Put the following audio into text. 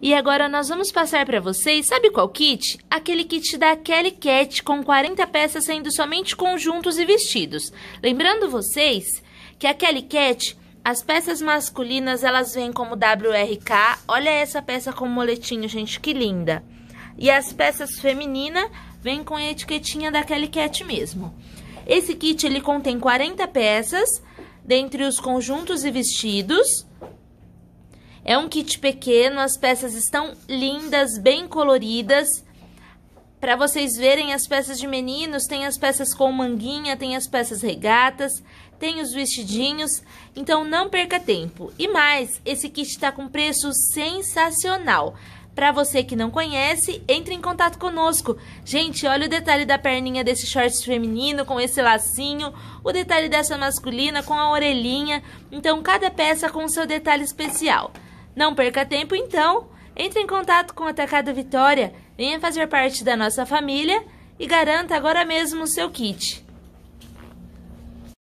E agora nós vamos passar para vocês, sabe qual kit? Aquele kit da Kelly Cat com 40 peças sendo somente conjuntos e vestidos. Lembrando vocês que a Kelly Cat as peças masculinas, elas vêm como WRK. Olha essa peça com moletinho, gente, que linda. E as peças femininas vêm com a etiquetinha da Kelly Cat mesmo. Esse kit, ele contém 40 peças, dentre os conjuntos e vestidos, é um kit pequeno, as peças estão lindas, bem coloridas. Para vocês verem as peças de meninos, tem as peças com manguinha, tem as peças regatas, tem os vestidinhos, então não perca tempo. E mais, esse kit está com preço sensacional. Para você que não conhece, entre em contato conosco. Gente, olha o detalhe da perninha desse shorts feminino com esse lacinho, o detalhe dessa masculina com a orelhinha. Então, cada peça com o seu detalhe especial. Não perca tempo então! Entre em contato com o Atacado Vitória, venha fazer parte da nossa família e garanta agora mesmo o seu kit.